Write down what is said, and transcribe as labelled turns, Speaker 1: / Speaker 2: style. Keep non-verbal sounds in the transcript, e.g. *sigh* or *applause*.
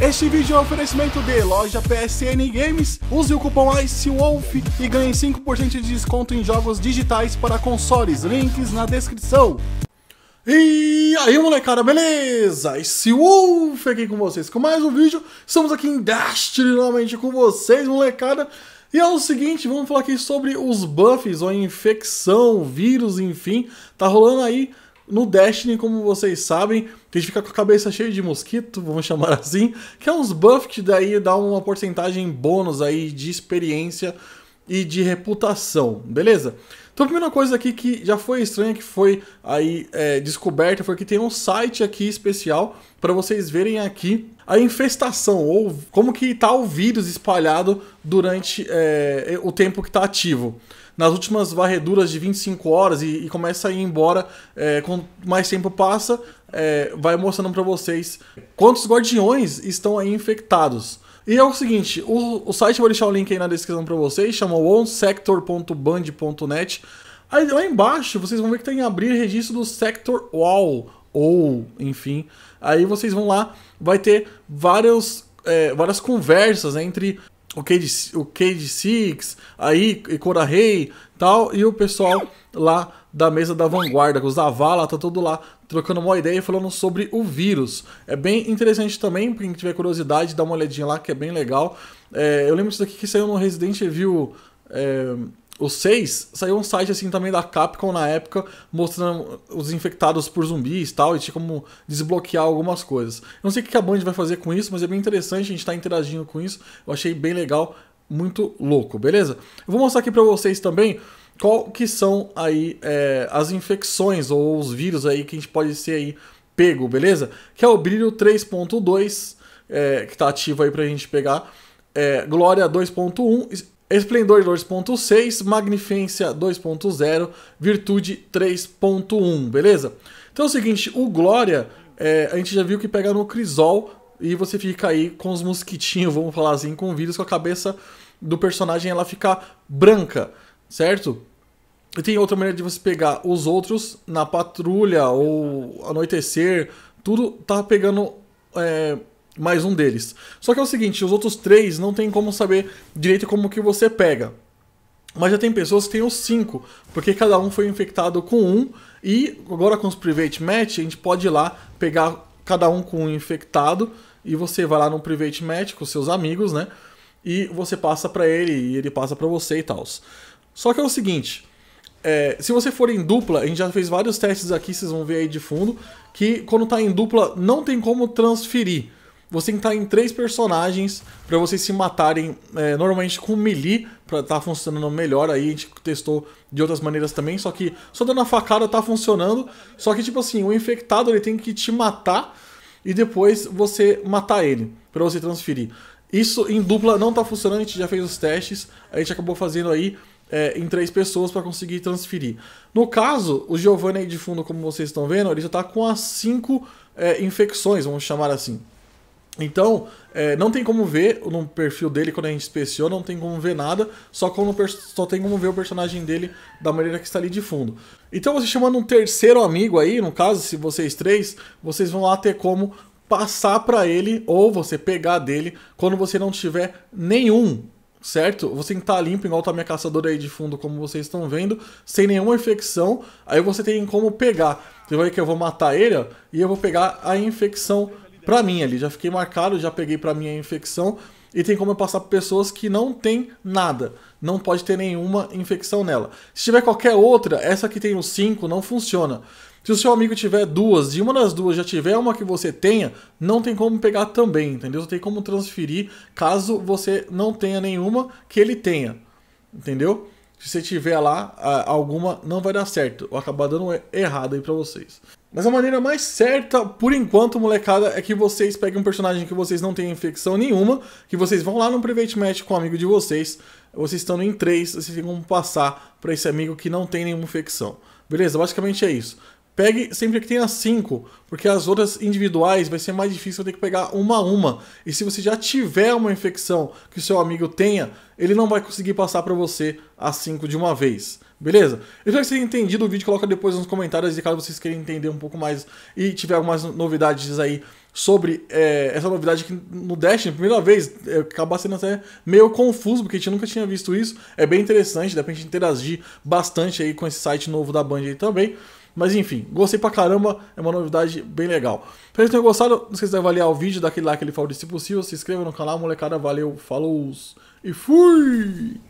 Speaker 1: Este vídeo é um oferecimento de loja PSN Games. Use o cupom ICEWOLF e ganhe 5% de desconto em jogos digitais para consoles. Links na descrição. E aí molecada, beleza? IceWolf aqui com vocês com mais um vídeo. Estamos aqui em Destiny novamente com vocês, molecada. E é o seguinte, vamos falar aqui sobre os buffs, ou infecção, vírus, enfim. Tá rolando aí no Destiny, como vocês sabem, a gente fica com a cabeça cheia de mosquito, vamos chamar *laughs* assim, que é uns buffs que daí dá uma porcentagem bônus aí de experiência e de reputação, beleza? Então a primeira coisa aqui que já foi estranha, que foi aí é, descoberta, foi que tem um site aqui especial para vocês verem aqui a infestação, ou como que está o vírus espalhado durante é, o tempo que está ativo. Nas últimas varreduras de 25 horas e, e começa a ir embora, é, quanto mais tempo passa, é, vai mostrando para vocês quantos guardiões estão aí infectados. E é o seguinte, o, o site, vou deixar o link aí na descrição para vocês, chama onsector.band.net. Aí lá embaixo vocês vão ver que tem abrir registro do Sector Wall, ou enfim. Aí vocês vão lá, vai ter vários, é, várias conversas né, entre o KD, o kd Six, aí Cora Rei tal, e o pessoal lá da mesa da vanguarda, com os Avala, tá todo lá trocando uma ideia e falando sobre o vírus. É bem interessante também, pra quem tiver curiosidade, dá uma olhadinha lá que é bem legal. É, eu lembro disso daqui que saiu no Resident Evil. É, o 6, saiu um site assim também da Capcom na época, mostrando os infectados por zumbis e tal, e tinha como desbloquear algumas coisas. Eu não sei o que a Band vai fazer com isso, mas é bem interessante, a gente tá interagindo com isso. Eu achei bem legal, muito louco, beleza? Eu vou mostrar aqui para vocês também qual que são aí é, as infecções ou os vírus aí que a gente pode ser aí pego, beleza? Que é o brilho 3.2, é, que tá ativo aí pra gente pegar. É, Glória 2.1 Esplendor 2.6, Magnificência 2.0, Virtude 3.1, beleza? Então é o seguinte, o Glória, é, a gente já viu que pega no Crisol e você fica aí com os mosquitinhos, vamos falar assim, com o vírus, com a cabeça do personagem ela fica branca, certo? E tem outra maneira de você pegar os outros na patrulha ou anoitecer, tudo tá pegando é, mais um deles. Só que é o seguinte, os outros três não tem como saber direito como que você pega. Mas já tem pessoas que têm os cinco, porque cada um foi infectado com um, e agora com os Private Match, a gente pode ir lá pegar cada um com um infectado, e você vai lá no Private Match com seus amigos, né? E você passa para ele, e ele passa para você e tal. Só que é o seguinte, é, se você for em dupla, a gente já fez vários testes aqui, vocês vão ver aí de fundo, que quando tá em dupla não tem como transferir você tem que estar em três personagens para vocês se matarem é, normalmente com melee, para estar tá funcionando melhor aí, a gente testou de outras maneiras também, só que só dando a facada tá funcionando, só que tipo assim, o infectado ele tem que te matar e depois você matar ele, para você transferir. Isso em dupla não tá funcionando, a gente já fez os testes, a gente acabou fazendo aí é, em três pessoas para conseguir transferir. No caso, o Giovanni aí de fundo, como vocês estão vendo, ele já está com as cinco é, infecções, vamos chamar assim. Então, é, não tem como ver no perfil dele quando a gente especiou, não tem como ver nada, só, como, só tem como ver o personagem dele da maneira que está ali de fundo. Então, você chamando um terceiro amigo aí, no caso, se vocês três, vocês vão lá ter como passar para ele ou você pegar dele quando você não tiver nenhum certo? Você tem que estar tá limpo, igual a tá minha caçadora aí de fundo, como vocês estão vendo, sem nenhuma infecção. Aí você tem como pegar. Você vai que eu vou matar ele ó, e eu vou pegar a infecção pra mim ali. Já fiquei marcado, já peguei pra mim a infecção e tem como eu passar para pessoas que não tem nada, não pode ter nenhuma infecção nela. Se tiver qualquer outra, essa que tem os 5 não funciona. Se o seu amigo tiver duas e uma das duas já tiver uma que você tenha, não tem como pegar também, entendeu? Não tem como transferir caso você não tenha nenhuma que ele tenha, entendeu? Se você tiver lá alguma, não vai dar certo. Ou acabar dando errado aí pra vocês. Mas a maneira mais certa, por enquanto, molecada, é que vocês peguem um personagem que vocês não têm infecção nenhuma, que vocês vão lá no private match com um amigo de vocês, vocês estão em três, vocês vão passar para esse amigo que não tem nenhuma infecção. Beleza? Basicamente é isso. Pegue sempre que tenha cinco, porque as outras individuais vai ser mais difícil ter que pegar uma a uma. E se você já tiver uma infecção que o seu amigo tenha, ele não vai conseguir passar para você as cinco de uma vez. Beleza? Eu espero que vocês tenham entendido o vídeo, coloca depois nos comentários e caso vocês queiram entender um pouco mais e tiver algumas novidades aí sobre é, essa novidade que no Dash, primeira vez, é, acaba sendo até meio confuso, porque a gente nunca tinha visto isso. É bem interessante, dá pra gente interagir bastante aí com esse site novo da Band aí também. Mas enfim, gostei pra caramba, é uma novidade bem legal. Espero que tenham gostado, não esqueça de avaliar o vídeo, daquele like, ele fala se possível, se inscreva no canal, molecada, valeu, falou e fui!